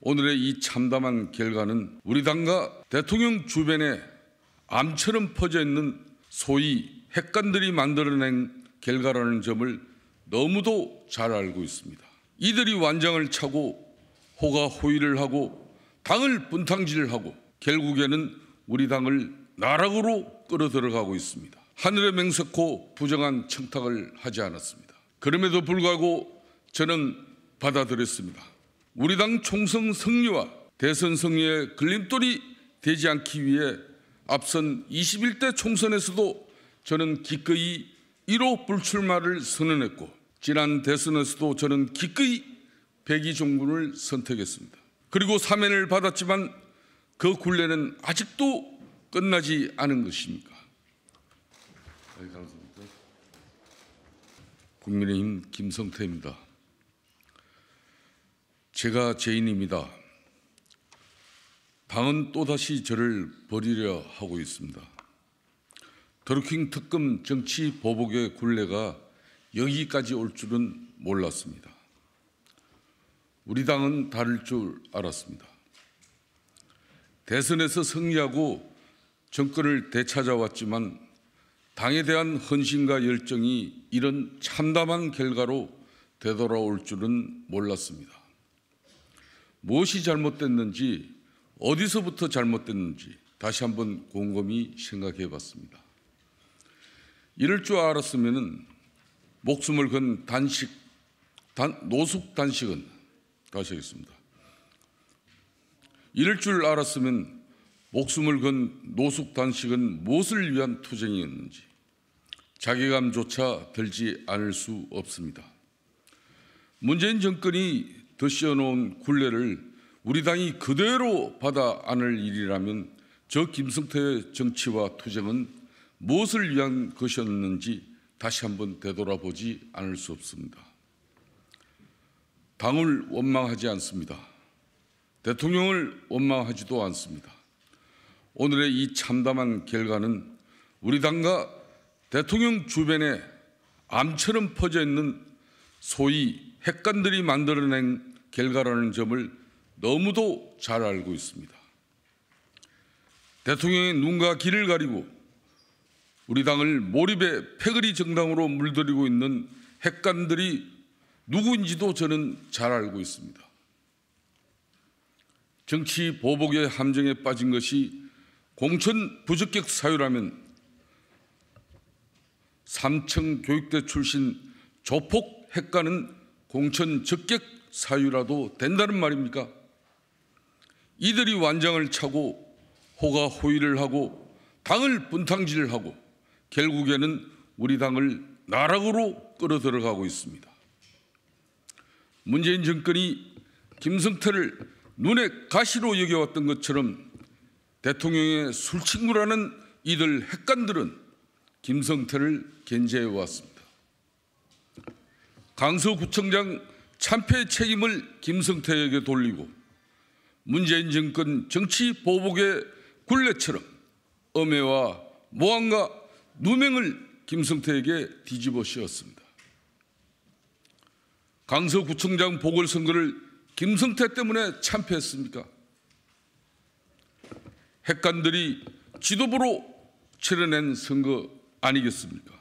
오늘의 이 참담한 결과는 우리 당과 대통령 주변에 암처럼 퍼져 있는 소위 핵관들이 만들어낸 결과라는 점을 너무도 잘 알고 있습니다. 이들이 완장을 차고 호가호위를 하고 당을 분탕질하고 결국에는 우리 당을 나락으로 끌어들어가고 있습니다. 하늘에 맹세코 부정한 청탁을 하지 않았습니다. 그럼에도 불구하고 저는 받아들였습니다. 우리 당 총선 승리와 대선 승리의 걸림돌이 되지 않기 위해 앞선 21대 총선에서도 저는 기꺼이 1호 불출마를 선언했고 지난 대선에서도 저는 기꺼이 백의 종군을 선택했습니다. 그리고 사면을 받았지만 그 굴레는 아직도 끝나지 않은 것입니까? 국민의힘 김성태입니다. 제가 죄인입니다. 당은 또다시 저를 버리려 하고 있습니다. 드루킹 특검 정치 보복의 굴레가 여기까지 올 줄은 몰랐습니다. 우리 당은 다를 줄 알았습니다. 대선에서 승리하고 정권을 되찾아왔지만 당에 대한 헌신과 열정이 이런 참담한 결과로 되돌아올 줄은 몰랐습니다. 무엇이 잘못됐는지 어디서부터 잘못됐는지 다시 한번 곰곰이 생각해 봤습니다. 이럴 줄알았으면 목숨을 건 단식, 단, 노숙 단식은 다시 하겠습니다. 이럴 줄 알았으면 목숨을 건 노숙 단식은 무엇을 위한 투쟁이었는지 자괴감조차 들지 않을 수 없습니다. 문재인 정권이 드시어 놓은 굴레를 우리 당이 그대로 받아 안을 일이라면 저 김성태의 정치와 투쟁은 무엇을 위한 것이었는지 다시 한번 되돌아보지 않을 수 없습니다. 당을 원망하지 않습니다. 대통령을 원망하지도 않습니다. 오늘의 이 참담한 결과는 우리 당과 대통령 주변에 암처럼 퍼져 있는 소위 핵관들이 만들어낸 결과라는 점을 너무도 잘 알고 있습니다. 대통령이 눈과 귀를 가리고 우리 당을 몰입의 패거리 정당으로 물들이고 있는 핵관들이 누구인지도 저는 잘 알고 있습니다. 정치 보복의 함정에 빠진 것이 공천 부적격 사유라면 삼청 교육대 출신 조폭 핵관은 공천 적격 사유라도 된다는 말입니까? 이들이 완장을 차고 호가 호의를 하고 당을 분탕질을 하고 결국에는 우리 당을 나락으로 끌어들어가고 있습니다. 문재인 정권이 김성태를 눈에 가시로 여겨왔던 것처럼 대통령의 술친구라는 이들 핵관들은 김성태를 견제해 왔습니다. 강서구청장 참패의 책임을 김성태에게 돌리고 문재인 정권 정치 보복의 굴레처럼 엄해와 모함과 누명을 김성태에게 뒤집어 씌웠습니다. 강서구청장 보궐선거를 김성태 때문에 참패했습니까? 핵관들이 지도부로 치러낸 선거 아니겠습니까?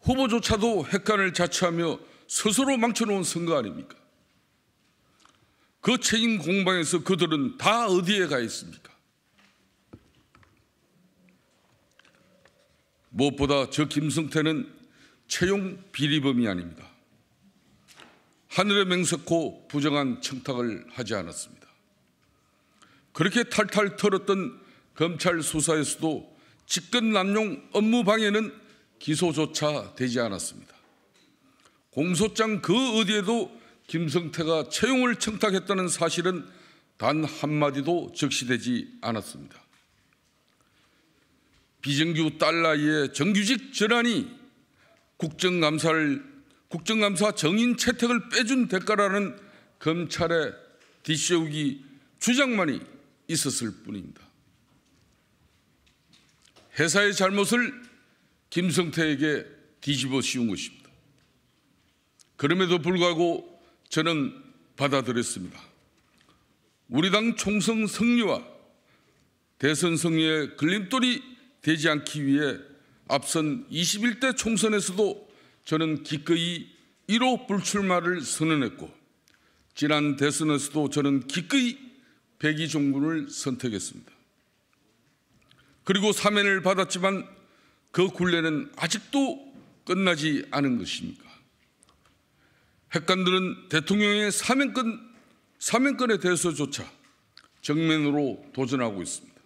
후보조차도 핵관을 자처하며 스스로 망쳐놓은 선거 아닙니까? 그 책임 공방에서 그들은 다 어디에 가 있습니까? 무엇보다 저 김성태는 채용 비리범이 아닙니다. 하늘에 맹세코 부정한 청탁을 하지 않았습니다. 그렇게 탈탈 털었던 검찰 수사에서도 직권 남용 업무 방해는 기소조차 되지 않았습니다. 공소장 그 어디에도 김성태가 채용을 청탁했다는 사실은 단 한마디도 적시되지 않았습니다. 비정규 딸달이의 정규직 전환이 국정감사를, 국정감사 정인 채택을 빼준 대가라는 검찰의 뒤씌우기 주장만이 있었을 뿐입니다. 회사의 잘못을 김성태에게 뒤집어 씌운 것입니다. 그럼에도 불구하고 저는 받아들였습니다. 우리 당 총선 승리와 대선 승리의 걸림돌이 되지 않기 위해 앞선 21대 총선에서도 저는 기꺼이 1호 불출마를 선언했고 지난 대선에서도 저는 기꺼이 백의 종군을 선택했습니다. 그리고 사면을 받았지만 그 굴레는 아직도 끝나지 않은 것입니까? 핵관들은 대통령의 사면권, 사면권에 대해서조차 정면으로 도전하고 있습니다.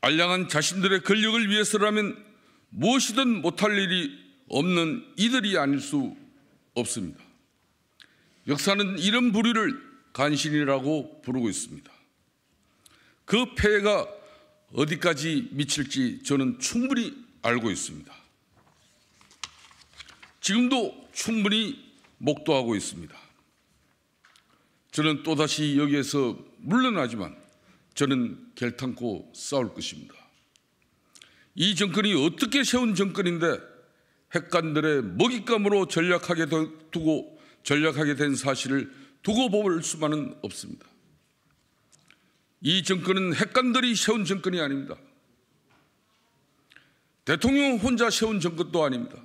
알량한 자신들의 권력을 위해서라면 무엇이든 못할 일이 없는 이들이 아닐 수 없습니다. 역사는 이런 부류를 간신이라고 부르고 있습니다. 그 폐해가 어디까지 미칠지 저는 충분히 알고 있습니다. 지금도 충분히 목도하고 있습니다. 저는 또다시 여기에서 물러나지만 저는 결탄코 싸울 것입니다. 이 정권이 어떻게 세운 정권인데 핵관들의 먹잇감으로 전략하게 두고 전략하게 된 사실을 두고 볼 수만은 없습니다. 이 정권은 핵관들이 세운 정권이 아닙니다. 대통령 혼자 세운 정권도 아닙니다.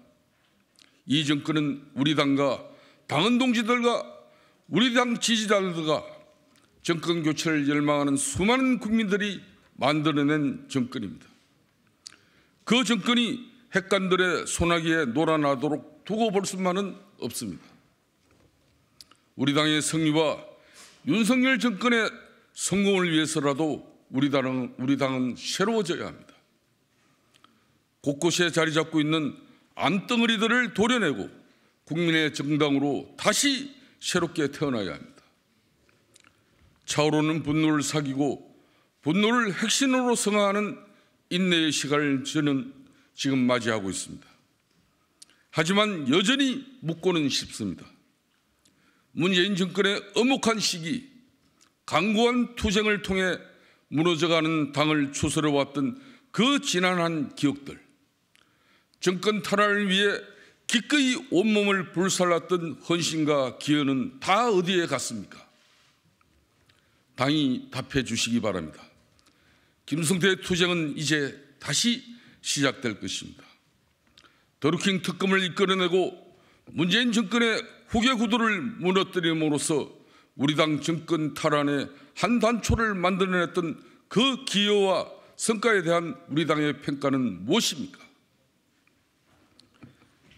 이 정권은 우리 당과 당원 동지들과 우리 당 지지자들과 정권 교체를 열망하는 수많은 국민들이 만들어낸 정권입니다. 그 정권이 핵관들의 소나기에 놀아나도록 두고 볼 수만은 없습니다. 우리 당의 승리와 윤석열 정권의 성공을 위해서라도 우리 당은, 우리 당은 새로워져야 합니다. 곳곳에 자리 잡고 있는 암덩어리들을 도려내고 국민의 정당으로 다시 새롭게 태어나야 합니다. 차오르는 분노를 사귀고 분노를 핵심으로 성화하는 인내의 시간을 저는 지금 맞이하고 있습니다. 하지만 여전히 묻고는 싶습니다. 문재인 정권의 엄혹한 시기, 강고한 투쟁을 통해 무너져가는 당을 추스려왔던 그 지난한 기억들, 정권 탈환을 위해 기꺼이 온몸을 불살랐던 헌신과 기여는 다 어디에 갔습니까? 당이 답해 주시기 바랍니다. 김성태의 투쟁은 이제 다시 시작될 것입니다. 더루킹 특검을 이끌어내고 문재인 정권의 후계 구도를 무너뜨림으로써 우리 당 정권 탈환의 한 단초를 만들어냈던 그 기여와 성과에 대한 우리 당의 평가는 무엇입니까?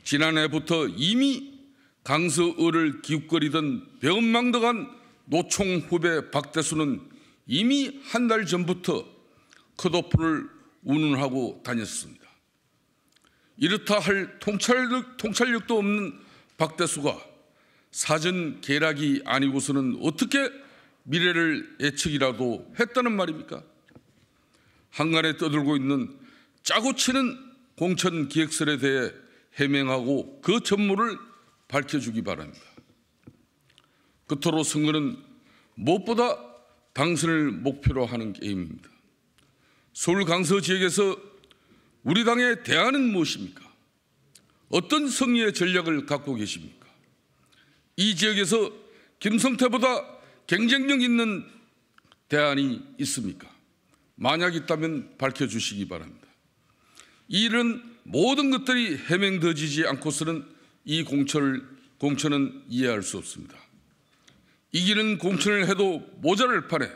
지난해부터 이미 강서을을 기웃거리던 배은망덕한 노총 후배 박대수는 이미 한 달 전부터 컷오프를 운운하고 다녔습니다. 이렇다 할 통찰력, 통찰력도 없는 박대수가 사전 계략이 아니고서는 어떻게 미래를 예측이라도 했다는 말입니까? 한간에 떠들고 있는 짜고 치는 공천 기획설에 대해 해명하고 그 전무를 밝혀주기 바랍니다. 끝으로 선거는 무엇보다 당선을 목표로 하는 게임입니다. 서울 강서 지역에서 우리 당의 대안은 무엇입니까? 어떤 성리의 전략을 갖고 계십니까? 이 지역에서 김성태보다 경쟁력 있는 대안이 있습니까? 만약 있다면 밝혀주시기 바랍니다. 이 일은 모든 것들이 해명되지 않고서는 이 공천을, 공천은 이해할 수 없습니다. 이기는 공천을 해도 모자를 판에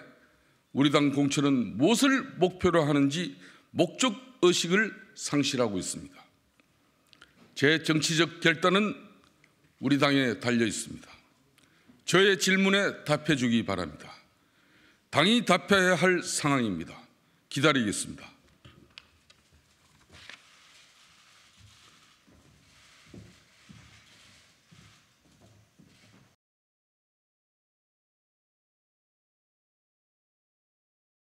우리 당 공천은 무엇을 목표로 하는지 목적 의식을 상실하고 있습니다. 제 정치적 결단은 우리 당에 달려 있습니다. 저의 질문에 답해 주기 바랍니다. 당이 답해야 할 상황입니다. 기다리겠습니다.